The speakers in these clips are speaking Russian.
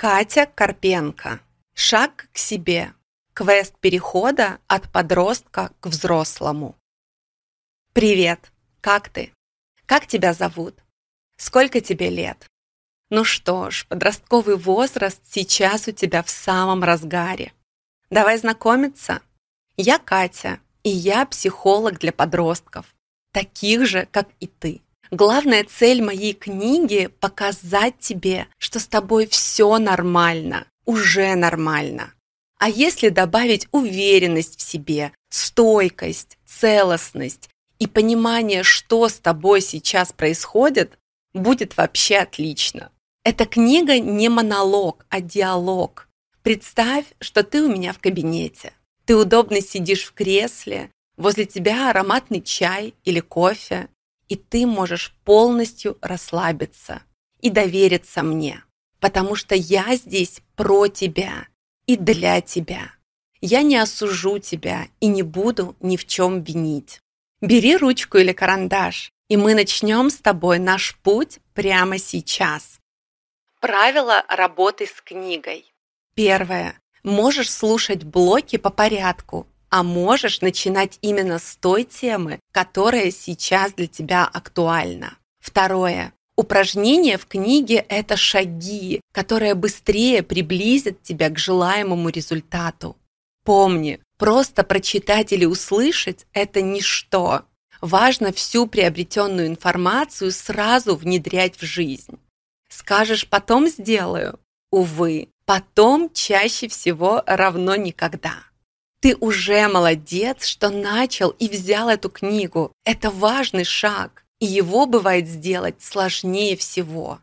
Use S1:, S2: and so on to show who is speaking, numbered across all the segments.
S1: Катя Карпенко. Шаг к себе. Квест перехода от подростка к взрослому. Привет! Как ты? Как тебя зовут? Сколько тебе лет? Ну что ж, подростковый возраст сейчас у тебя в самом разгаре. Давай знакомиться. Я Катя, и я психолог для подростков, таких же, как и ты. Главная цель моей книги – показать тебе, что с тобой все нормально, уже нормально. А если добавить уверенность в себе, стойкость, целостность и понимание, что с тобой сейчас происходит, будет вообще отлично. Эта книга не монолог, а диалог. Представь, что ты у меня в кабинете. Ты удобно сидишь в кресле, возле тебя ароматный чай или кофе, и ты можешь полностью расслабиться и довериться мне, потому что я здесь про тебя и для тебя. Я не осужу тебя и не буду ни в чем винить. Бери ручку или карандаш, и мы начнем с тобой наш путь прямо сейчас. Правила работы с книгой. Первое. Можешь слушать блоки по порядку а можешь начинать именно с той темы, которая сейчас для тебя актуальна. Второе. Упражнения в книге – это шаги, которые быстрее приблизят тебя к желаемому результату. Помни, просто прочитать или услышать – это ничто. Важно всю приобретенную информацию сразу внедрять в жизнь. Скажешь «потом сделаю»? Увы, потом чаще всего равно никогда. Ты уже молодец, что начал и взял эту книгу. Это важный шаг, и его бывает сделать сложнее всего.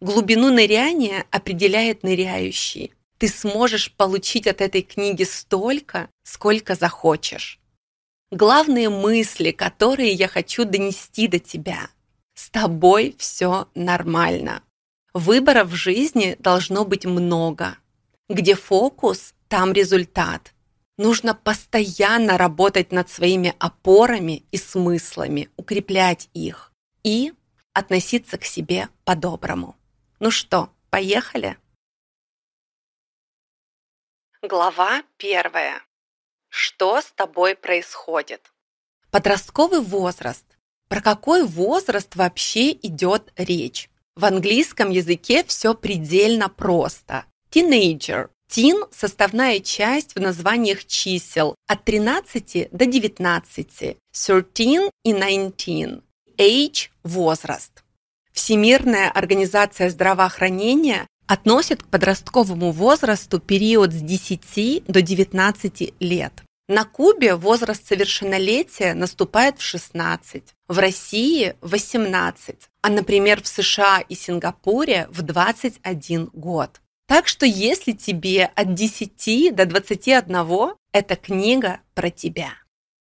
S1: Глубину ныряния определяет ныряющий. Ты сможешь получить от этой книги столько, сколько захочешь. Главные мысли, которые я хочу донести до тебя. С тобой все нормально. Выборов в жизни должно быть много. Где фокус, там результат. Нужно постоянно работать над своими опорами и смыслами, укреплять их и относиться к себе по-доброму. Ну что, поехали? Глава первая. Что с тобой происходит? Подростковый возраст. Про какой возраст вообще идет речь? В английском языке все предельно просто. Teenager. Тин – составная часть в названиях чисел от 13 до 19, 13 и 19, age – возраст. Всемирная организация здравоохранения относит к подростковому возрасту период с 10 до 19 лет. На Кубе возраст совершеннолетия наступает в 16, в России – в 18, а, например, в США и Сингапуре – в 21 год. Так что если тебе от 10 до 21, эта книга про тебя.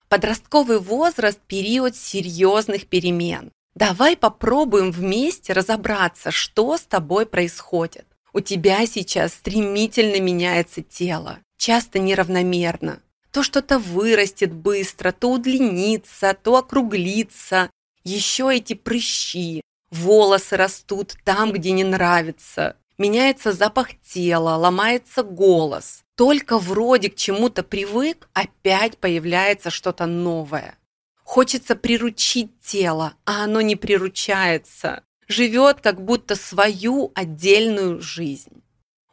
S1: Подростковый возраст – период серьезных перемен. Давай попробуем вместе разобраться, что с тобой происходит. У тебя сейчас стремительно меняется тело, часто неравномерно. То что-то вырастет быстро, то удлинится, то округлится. Еще эти прыщи, волосы растут там, где не нравится меняется запах тела, ломается голос. Только вроде к чему-то привык, опять появляется что-то новое. Хочется приручить тело, а оно не приручается. Живет как будто свою отдельную жизнь.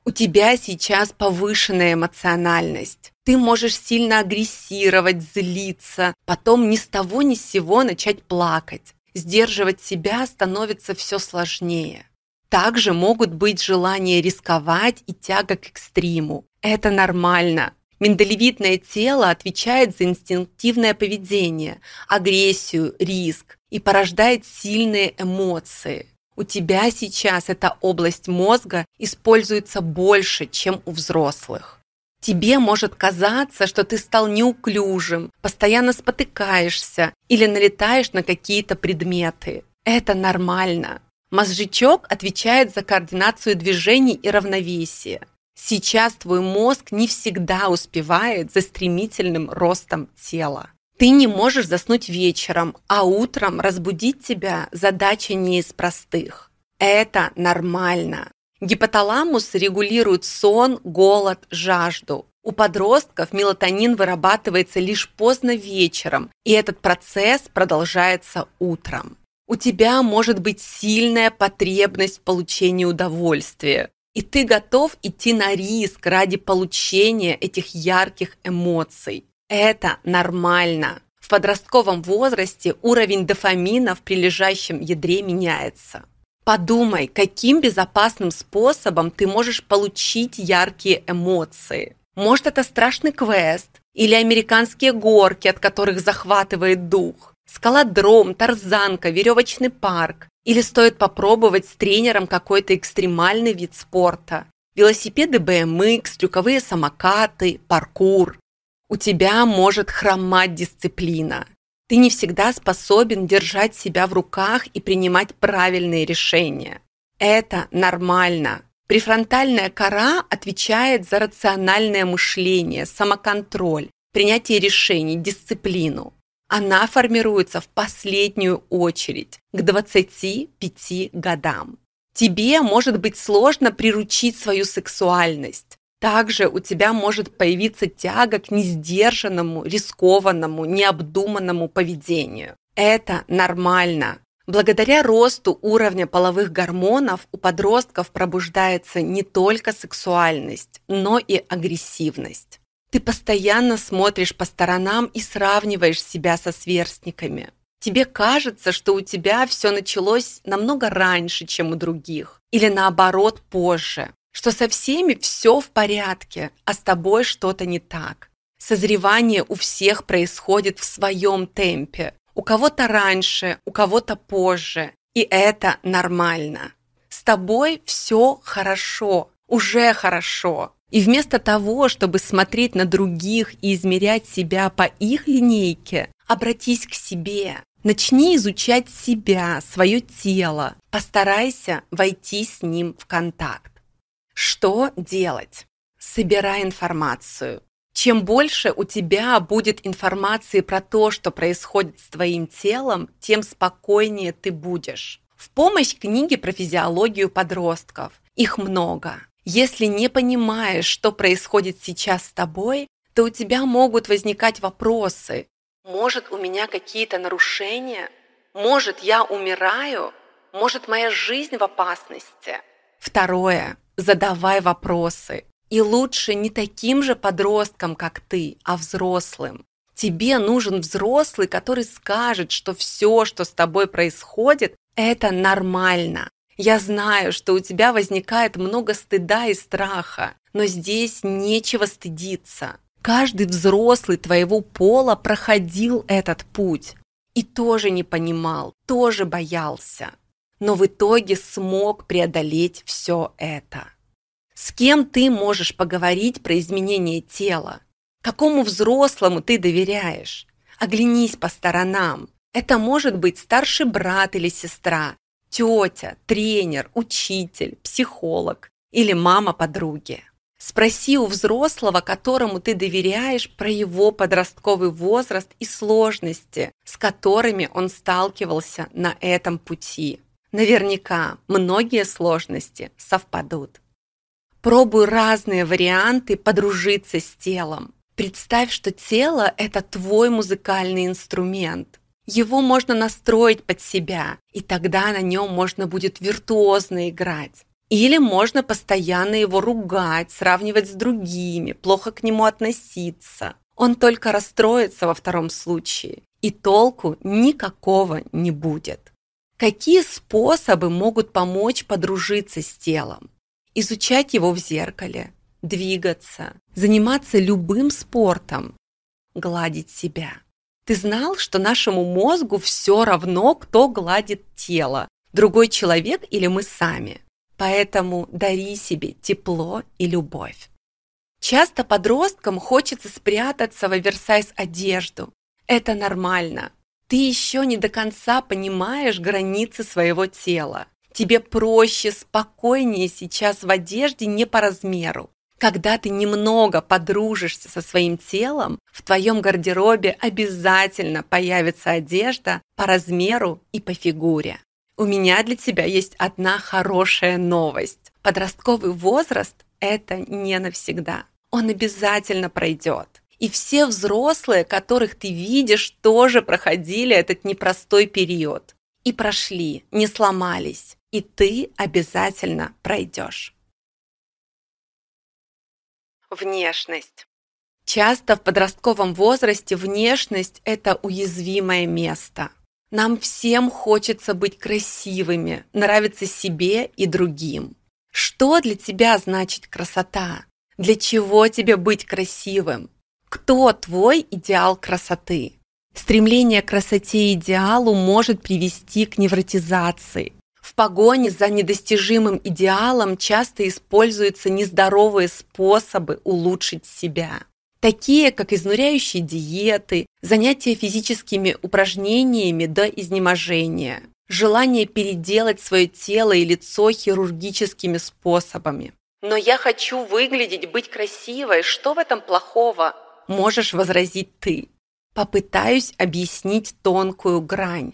S1: У тебя сейчас повышенная эмоциональность. Ты можешь сильно агрессировать, злиться, потом ни с того ни с сего начать плакать. Сдерживать себя становится все сложнее. Также могут быть желание рисковать и тяга к экстриму. Это нормально. Миндалевидное тело отвечает за инстинктивное поведение, агрессию, риск и порождает сильные эмоции. У тебя сейчас эта область мозга используется больше, чем у взрослых. Тебе может казаться, что ты стал неуклюжим, постоянно спотыкаешься или налетаешь на какие-то предметы. Это нормально. Мозжечок отвечает за координацию движений и равновесия. Сейчас твой мозг не всегда успевает за стремительным ростом тела. Ты не можешь заснуть вечером, а утром разбудить тебя задача не из простых. Это нормально. Гипоталамус регулирует сон, голод, жажду. У подростков мелатонин вырабатывается лишь поздно вечером, и этот процесс продолжается утром. У тебя может быть сильная потребность в получении удовольствия, и ты готов идти на риск ради получения этих ярких эмоций. Это нормально. В подростковом возрасте уровень дофамина в прилежащем ядре меняется. Подумай, каким безопасным способом ты можешь получить яркие эмоции. Может, это страшный квест или американские горки, от которых захватывает дух. Скалодром, тарзанка, веревочный парк. Или стоит попробовать с тренером какой-то экстремальный вид спорта. Велосипеды BMX, трюковые самокаты, паркур. У тебя может хромать дисциплина. Ты не всегда способен держать себя в руках и принимать правильные решения. Это нормально. Префронтальная кора отвечает за рациональное мышление, самоконтроль, принятие решений, дисциплину. Она формируется в последнюю очередь, к 25 годам. Тебе может быть сложно приручить свою сексуальность. Также у тебя может появиться тяга к несдержанному, рискованному, необдуманному поведению. Это нормально. Благодаря росту уровня половых гормонов у подростков пробуждается не только сексуальность, но и агрессивность. Ты постоянно смотришь по сторонам и сравниваешь себя со сверстниками. Тебе кажется, что у тебя все началось намного раньше, чем у других, или наоборот позже, что со всеми все в порядке, а с тобой что-то не так. Созревание у всех происходит в своем темпе, у кого-то раньше, у кого-то позже, и это нормально. С тобой все хорошо, уже хорошо. И вместо того, чтобы смотреть на других и измерять себя по их линейке, обратись к себе. Начни изучать себя, свое тело. Постарайся войти с ним в контакт. Что делать? Собирай информацию. Чем больше у тебя будет информации про то, что происходит с твоим телом, тем спокойнее ты будешь. В помощь книги про физиологию подростков. Их много. Если не понимаешь, что происходит сейчас с тобой, то у тебя могут возникать вопросы. Может, у меня какие-то нарушения? Может, я умираю? Может, моя жизнь в опасности? Второе. Задавай вопросы. И лучше не таким же подросткам, как ты, а взрослым. Тебе нужен взрослый, который скажет, что все, что с тобой происходит, это нормально. Я знаю, что у тебя возникает много стыда и страха, но здесь нечего стыдиться. Каждый взрослый твоего пола проходил этот путь и тоже не понимал, тоже боялся, но в итоге смог преодолеть все это. С кем ты можешь поговорить про изменение тела? Какому взрослому ты доверяешь? Оглянись по сторонам. Это может быть старший брат или сестра, тетя, тренер, учитель, психолог или мама подруги. Спроси у взрослого, которому ты доверяешь, про его подростковый возраст и сложности, с которыми он сталкивался на этом пути. Наверняка многие сложности совпадут. Пробуй разные варианты подружиться с телом. Представь, что тело – это твой музыкальный инструмент – его можно настроить под себя, и тогда на нем можно будет виртуозно играть. Или можно постоянно его ругать, сравнивать с другими, плохо к нему относиться. Он только расстроится во втором случае, и толку никакого не будет. Какие способы могут помочь подружиться с телом? Изучать его в зеркале, двигаться, заниматься любым спортом, гладить себя. Ты знал, что нашему мозгу все равно, кто гладит тело, другой человек или мы сами. Поэтому дари себе тепло и любовь. Часто подросткам хочется спрятаться в оверсайз одежду. Это нормально. Ты еще не до конца понимаешь границы своего тела. Тебе проще, спокойнее сейчас в одежде не по размеру. Когда ты немного подружишься со своим телом, в твоем гардеробе обязательно появится одежда по размеру и по фигуре. У меня для тебя есть одна хорошая новость. Подростковый возраст – это не навсегда. Он обязательно пройдет. И все взрослые, которых ты видишь, тоже проходили этот непростой период. И прошли, не сломались. И ты обязательно пройдешь. Внешность. Часто в подростковом возрасте внешность – это уязвимое место. Нам всем хочется быть красивыми, нравиться себе и другим. Что для тебя значит красота? Для чего тебе быть красивым? Кто твой идеал красоты? Стремление к красоте и идеалу может привести к невротизации, в погоне за недостижимым идеалом часто используются нездоровые способы улучшить себя. Такие, как изнуряющие диеты, занятия физическими упражнениями до изнеможения, желание переделать свое тело и лицо хирургическими способами. «Но я хочу выглядеть, быть красивой. Что в этом плохого?» Можешь возразить ты. Попытаюсь объяснить тонкую грань.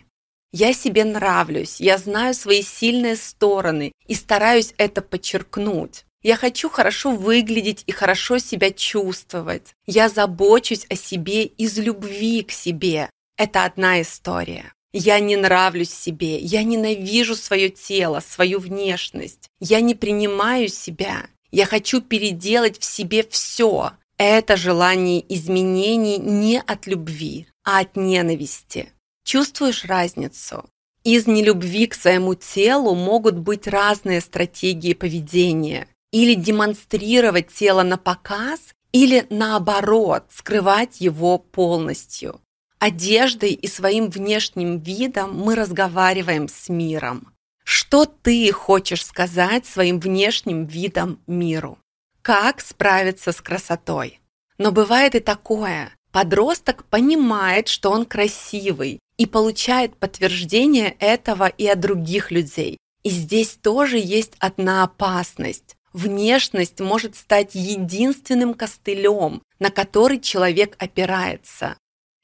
S1: Я себе нравлюсь, я знаю свои сильные стороны и стараюсь это подчеркнуть. Я хочу хорошо выглядеть и хорошо себя чувствовать. Я забочусь о себе из любви к себе. Это одна история. Я не нравлюсь себе, я ненавижу свое тело, свою внешность. Я не принимаю себя. Я хочу переделать в себе все. Это желание изменений не от любви, а от ненависти. Чувствуешь разницу? Из нелюбви к своему телу могут быть разные стратегии поведения. Или демонстрировать тело на показ, или наоборот, скрывать его полностью. Одеждой и своим внешним видом мы разговариваем с миром. Что ты хочешь сказать своим внешним видом миру? Как справиться с красотой? Но бывает и такое. Подросток понимает, что он красивый, и получает подтверждение этого и от других людей. И здесь тоже есть одна опасность. Внешность может стать единственным костылем, на который человек опирается.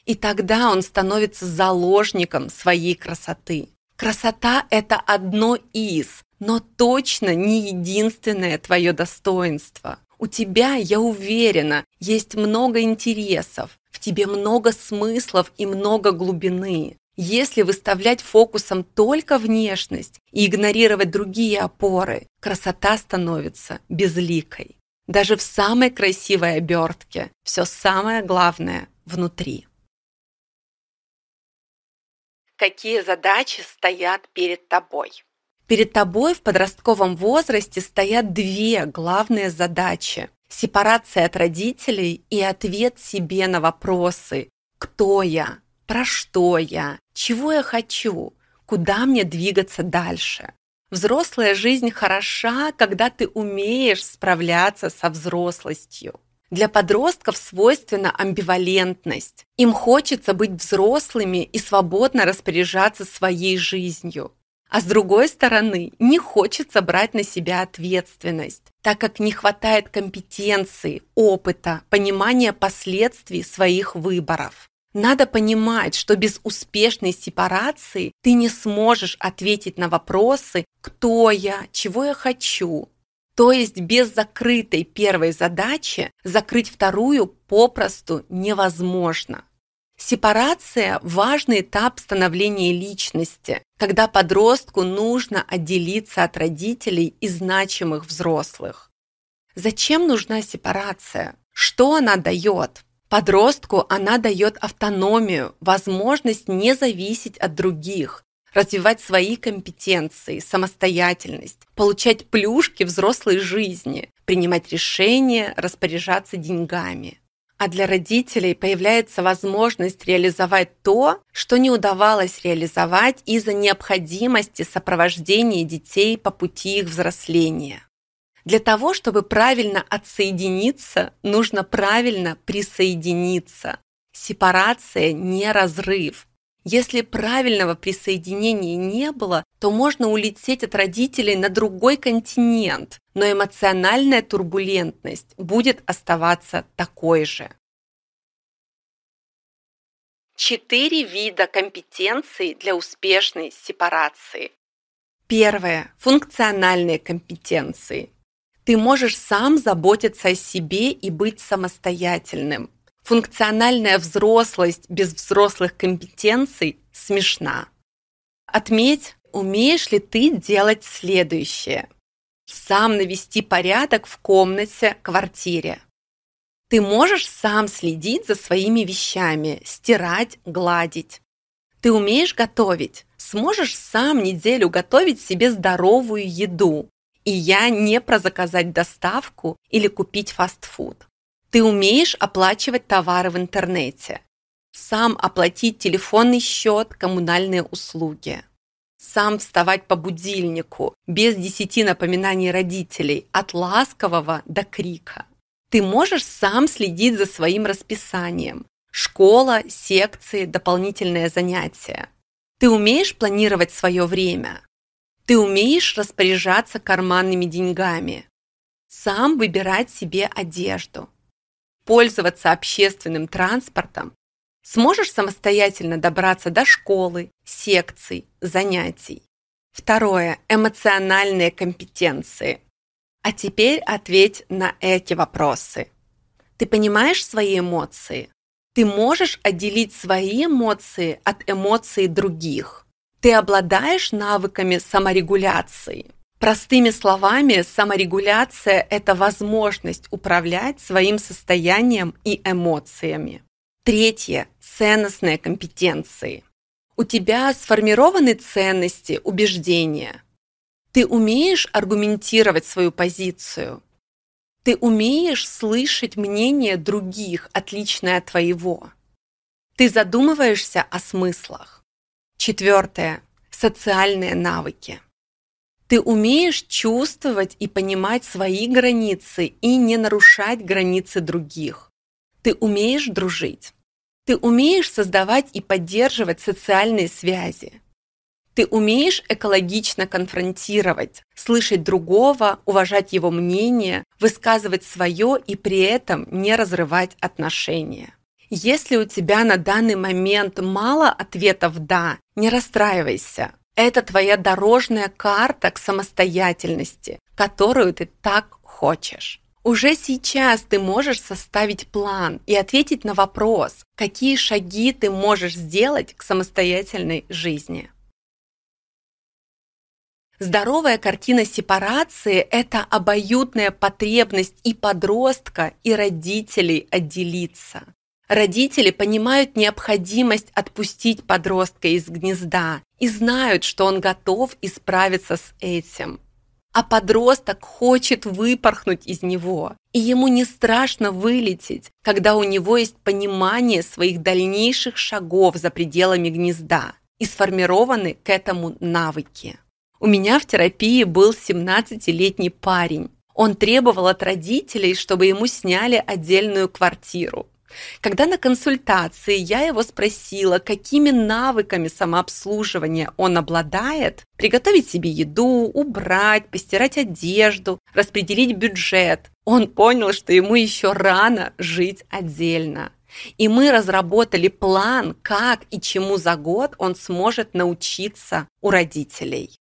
S1: И тогда он становится заложником своей красоты. Красота – это одно из, но точно не единственное твое достоинство. У тебя, я уверена, есть много интересов, в тебе много смыслов и много глубины. Если выставлять фокусом только внешность и игнорировать другие опоры, красота становится безликой. Даже в самой красивой обертке все самое главное внутри. Какие задачи стоят перед тобой? Перед тобой в подростковом возрасте стоят две главные задачи сепарация от родителей и ответ себе на вопросы «Кто я?», «Про что я?», «Чего я хочу?», «Куда мне двигаться дальше?». Взрослая жизнь хороша, когда ты умеешь справляться со взрослостью. Для подростков свойственна амбивалентность. Им хочется быть взрослыми и свободно распоряжаться своей жизнью. А с другой стороны, не хочется брать на себя ответственность, так как не хватает компетенции, опыта, понимания последствий своих выборов. Надо понимать, что без успешной сепарации ты не сможешь ответить на вопросы «Кто я?», «Чего я хочу?». То есть без закрытой первой задачи закрыть вторую попросту невозможно. Сепарация – важный этап становления личности, когда подростку нужно отделиться от родителей и значимых взрослых. Зачем нужна сепарация? Что она дает? Подростку она дает автономию, возможность не зависеть от других, развивать свои компетенции, самостоятельность, получать плюшки взрослой жизни, принимать решения, распоряжаться деньгами а для родителей появляется возможность реализовать то, что не удавалось реализовать из-за необходимости сопровождения детей по пути их взросления. Для того, чтобы правильно отсоединиться, нужно правильно присоединиться. Сепарация не разрыв, если правильного присоединения не было, то можно улететь от родителей на другой континент, но эмоциональная турбулентность будет оставаться такой же. Четыре вида компетенций для успешной сепарации. Первое. Функциональные компетенции. Ты можешь сам заботиться о себе и быть самостоятельным. Функциональная взрослость без взрослых компетенций смешна. Отметь, умеешь ли ты делать следующее. Сам навести порядок в комнате, квартире. Ты можешь сам следить за своими вещами, стирать, гладить. Ты умеешь готовить, сможешь сам неделю готовить себе здоровую еду. И я не про заказать доставку или купить фастфуд. Ты умеешь оплачивать товары в интернете. Сам оплатить телефонный счет, коммунальные услуги. Сам вставать по будильнику, без десяти напоминаний родителей, от ласкового до крика. Ты можешь сам следить за своим расписанием. Школа, секции, дополнительные занятия. Ты умеешь планировать свое время. Ты умеешь распоряжаться карманными деньгами. Сам выбирать себе одежду пользоваться общественным транспортом, сможешь самостоятельно добраться до школы, секций, занятий. Второе. Эмоциональные компетенции. А теперь ответь на эти вопросы. Ты понимаешь свои эмоции? Ты можешь отделить свои эмоции от эмоций других. Ты обладаешь навыками саморегуляции. Простыми словами, саморегуляция – это возможность управлять своим состоянием и эмоциями. Третье – ценностные компетенции. У тебя сформированы ценности, убеждения. Ты умеешь аргументировать свою позицию. Ты умеешь слышать мнение других, отличное от твоего. Ты задумываешься о смыслах. Четвертое – социальные навыки ты умеешь чувствовать и понимать свои границы и не нарушать границы других. Ты умеешь дружить. Ты умеешь создавать и поддерживать социальные связи. Ты умеешь экологично конфронтировать, слышать другого, уважать его мнение, высказывать свое и при этом не разрывать отношения. Если у тебя на данный момент мало ответов «да», не расстраивайся. Это твоя дорожная карта к самостоятельности, которую ты так хочешь. Уже сейчас ты можешь составить план и ответить на вопрос, какие шаги ты можешь сделать к самостоятельной жизни. Здоровая картина сепарации – это обоюдная потребность и подростка, и родителей отделиться. Родители понимают необходимость отпустить подростка из гнезда и знают, что он готов исправиться с этим. А подросток хочет выпорхнуть из него, и ему не страшно вылететь, когда у него есть понимание своих дальнейших шагов за пределами гнезда и сформированы к этому навыки. У меня в терапии был 17-летний парень. Он требовал от родителей, чтобы ему сняли отдельную квартиру. Когда на консультации я его спросила, какими навыками самообслуживания он обладает, приготовить себе еду, убрать, постирать одежду, распределить бюджет, он понял, что ему еще рано жить отдельно. И мы разработали план, как и чему за год он сможет научиться у родителей.